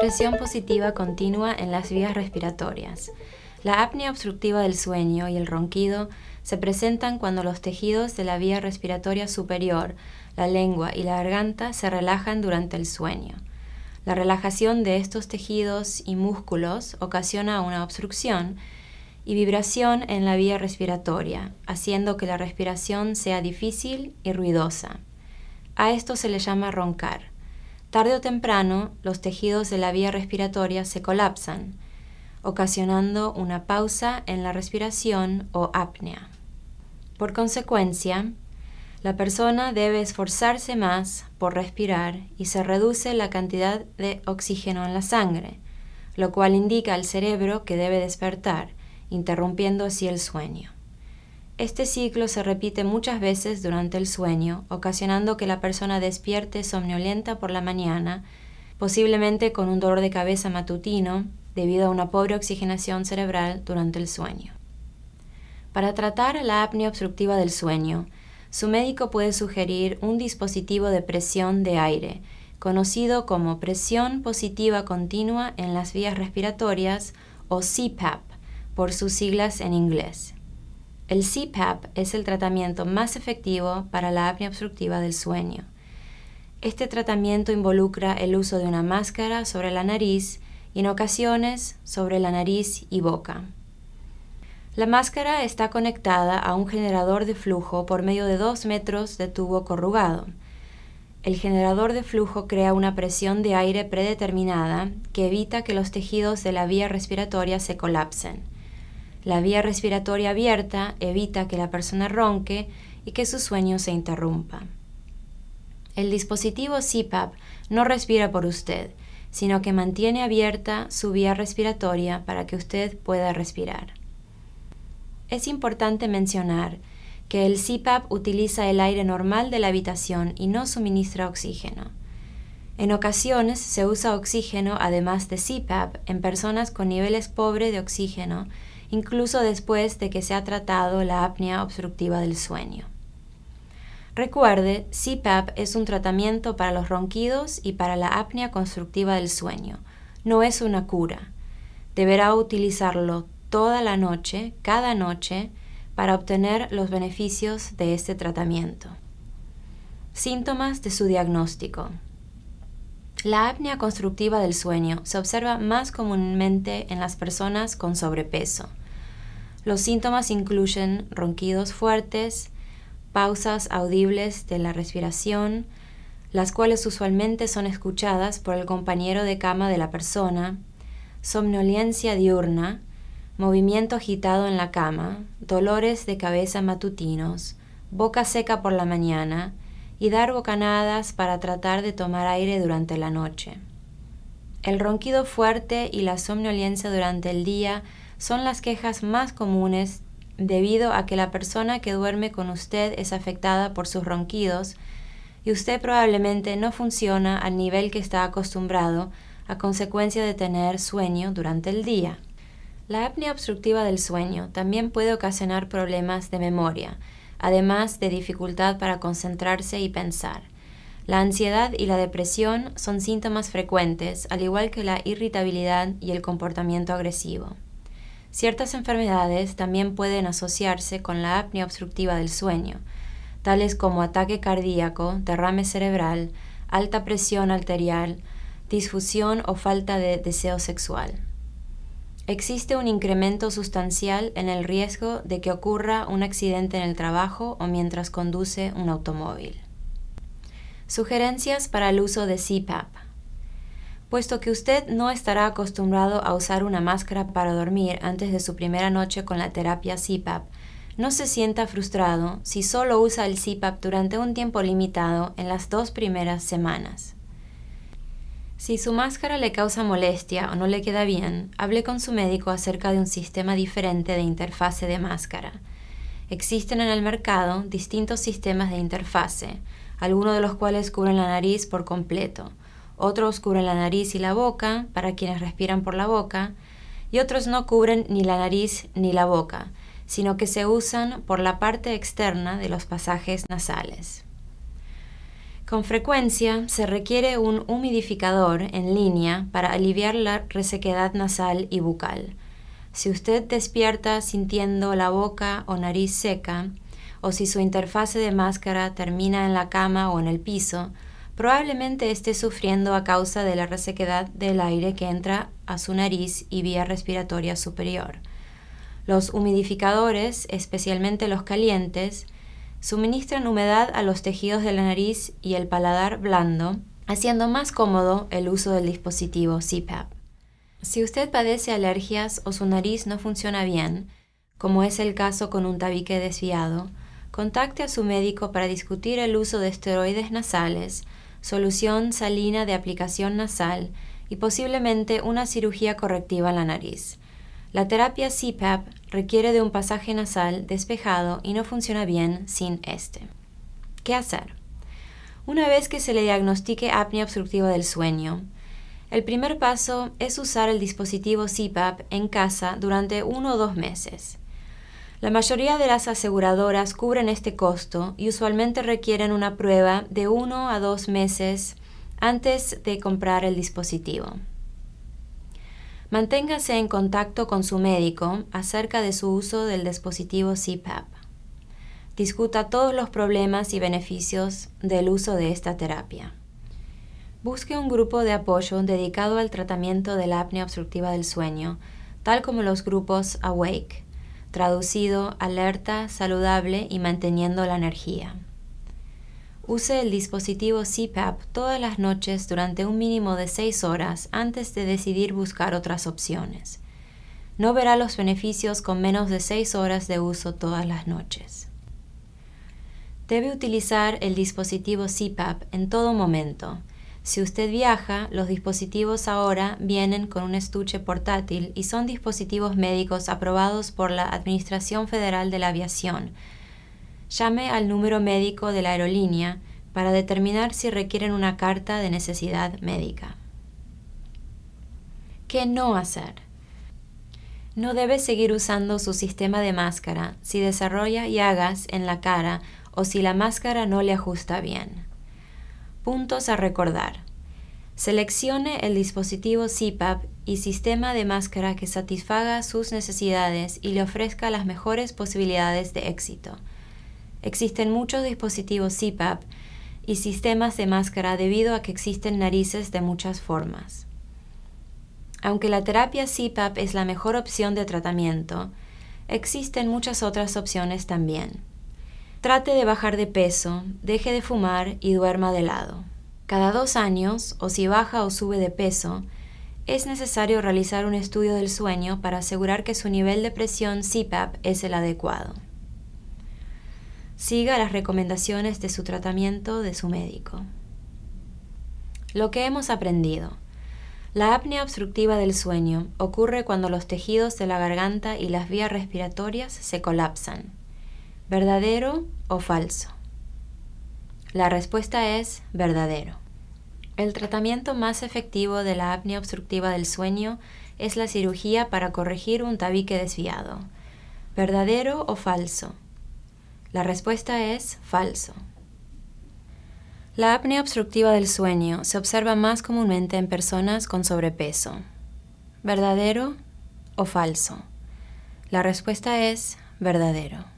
Presión positiva continua en las vías respiratorias. La apnea obstructiva del sueño y el ronquido se presentan cuando los tejidos de la vía respiratoria superior, la lengua y la garganta se relajan durante el sueño. La relajación de estos tejidos y músculos ocasiona una obstrucción y vibración en la vía respiratoria, haciendo que la respiración sea difícil y ruidosa. A esto se le llama roncar. Tarde o temprano, los tejidos de la vía respiratoria se colapsan, ocasionando una pausa en la respiración o apnea. Por consecuencia, la persona debe esforzarse más por respirar y se reduce la cantidad de oxígeno en la sangre, lo cual indica al cerebro que debe despertar, interrumpiendo así el sueño. Este ciclo se repite muchas veces durante el sueño, ocasionando que la persona despierte somnolenta por la mañana, posiblemente con un dolor de cabeza matutino debido a una pobre oxigenación cerebral durante el sueño. Para tratar la apnea obstructiva del sueño, su médico puede sugerir un dispositivo de presión de aire, conocido como presión positiva continua en las vías respiratorias o CPAP, por sus siglas en inglés. El CPAP es el tratamiento más efectivo para la apnea obstructiva del sueño. Este tratamiento involucra el uso de una máscara sobre la nariz y en ocasiones sobre la nariz y boca. La máscara está conectada a un generador de flujo por medio de 2 metros de tubo corrugado. El generador de flujo crea una presión de aire predeterminada que evita que los tejidos de la vía respiratoria se colapsen. La vía respiratoria abierta evita que la persona ronque y que su sueño se interrumpa. El dispositivo CPAP no respira por usted, sino que mantiene abierta su vía respiratoria para que usted pueda respirar. Es importante mencionar que el CPAP utiliza el aire normal de la habitación y no suministra oxígeno. En ocasiones se usa oxígeno además de CPAP en personas con niveles pobres de oxígeno incluso después de que se ha tratado la apnea obstructiva del sueño. Recuerde, CPAP es un tratamiento para los ronquidos y para la apnea constructiva del sueño, no es una cura. Deberá utilizarlo toda la noche, cada noche, para obtener los beneficios de este tratamiento. Síntomas de su diagnóstico. La apnea constructiva del sueño se observa más comúnmente en las personas con sobrepeso. Los síntomas incluyen ronquidos fuertes, pausas audibles de la respiración, las cuales usualmente son escuchadas por el compañero de cama de la persona, somnolencia diurna, movimiento agitado en la cama, dolores de cabeza matutinos, boca seca por la mañana y dar bocanadas para tratar de tomar aire durante la noche. El ronquido fuerte y la somnolencia durante el día son las quejas más comunes debido a que la persona que duerme con usted es afectada por sus ronquidos y usted probablemente no funciona al nivel que está acostumbrado a consecuencia de tener sueño durante el día. La apnea obstructiva del sueño también puede ocasionar problemas de memoria, además de dificultad para concentrarse y pensar. La ansiedad y la depresión son síntomas frecuentes, al igual que la irritabilidad y el comportamiento agresivo. Ciertas enfermedades también pueden asociarse con la apnea obstructiva del sueño, tales como ataque cardíaco, derrame cerebral, alta presión arterial, disfusión o falta de deseo sexual. Existe un incremento sustancial en el riesgo de que ocurra un accidente en el trabajo o mientras conduce un automóvil. Sugerencias para el uso de CPAP puesto que usted no estará acostumbrado a usar una máscara para dormir antes de su primera noche con la terapia CPAP. No se sienta frustrado si solo usa el CPAP durante un tiempo limitado en las dos primeras semanas. Si su máscara le causa molestia o no le queda bien, hable con su médico acerca de un sistema diferente de interfase de máscara. Existen en el mercado distintos sistemas de interfase, algunos de los cuales cubren la nariz por completo otros cubren la nariz y la boca para quienes respiran por la boca, y otros no cubren ni la nariz ni la boca, sino que se usan por la parte externa de los pasajes nasales. Con frecuencia se requiere un humidificador en línea para aliviar la resequedad nasal y bucal. Si usted despierta sintiendo la boca o nariz seca, o si su interfase de máscara termina en la cama o en el piso, probablemente esté sufriendo a causa de la resequedad del aire que entra a su nariz y vía respiratoria superior. Los humidificadores, especialmente los calientes, suministran humedad a los tejidos de la nariz y el paladar blando, haciendo más cómodo el uso del dispositivo CPAP. Si usted padece alergias o su nariz no funciona bien, como es el caso con un tabique desviado, contacte a su médico para discutir el uso de esteroides nasales solución salina de aplicación nasal y posiblemente una cirugía correctiva a la nariz. La terapia CPAP requiere de un pasaje nasal despejado y no funciona bien sin este. ¿Qué hacer? Una vez que se le diagnostique apnea obstructiva del sueño, el primer paso es usar el dispositivo CPAP en casa durante uno o dos meses. La mayoría de las aseguradoras cubren este costo y usualmente requieren una prueba de uno a dos meses antes de comprar el dispositivo. Manténgase en contacto con su médico acerca de su uso del dispositivo CPAP. Discuta todos los problemas y beneficios del uso de esta terapia. Busque un grupo de apoyo dedicado al tratamiento de la apnea obstructiva del sueño, tal como los grupos Awake, traducido alerta, saludable y manteniendo la energía. Use el dispositivo CPAP todas las noches durante un mínimo de 6 horas antes de decidir buscar otras opciones. No verá los beneficios con menos de 6 horas de uso todas las noches. Debe utilizar el dispositivo CPAP en todo momento, si usted viaja, los dispositivos ahora vienen con un estuche portátil y son dispositivos médicos aprobados por la Administración Federal de la Aviación. Llame al número médico de la aerolínea para determinar si requieren una carta de necesidad médica. ¿Qué no hacer? No debe seguir usando su sistema de máscara si desarrolla llagas en la cara o si la máscara no le ajusta bien. Puntos a recordar. Seleccione el dispositivo CPAP y sistema de máscara que satisfaga sus necesidades y le ofrezca las mejores posibilidades de éxito. Existen muchos dispositivos CPAP y sistemas de máscara debido a que existen narices de muchas formas. Aunque la terapia CPAP es la mejor opción de tratamiento, existen muchas otras opciones también. Trate de bajar de peso, deje de fumar y duerma de lado. Cada dos años, o si baja o sube de peso, es necesario realizar un estudio del sueño para asegurar que su nivel de presión CPAP es el adecuado. Siga las recomendaciones de su tratamiento de su médico. Lo que hemos aprendido. La apnea obstructiva del sueño ocurre cuando los tejidos de la garganta y las vías respiratorias se colapsan. ¿Verdadero o falso? La respuesta es verdadero. El tratamiento más efectivo de la apnea obstructiva del sueño es la cirugía para corregir un tabique desviado. ¿Verdadero o falso? La respuesta es falso. La apnea obstructiva del sueño se observa más comúnmente en personas con sobrepeso. ¿Verdadero o falso? La respuesta es verdadero.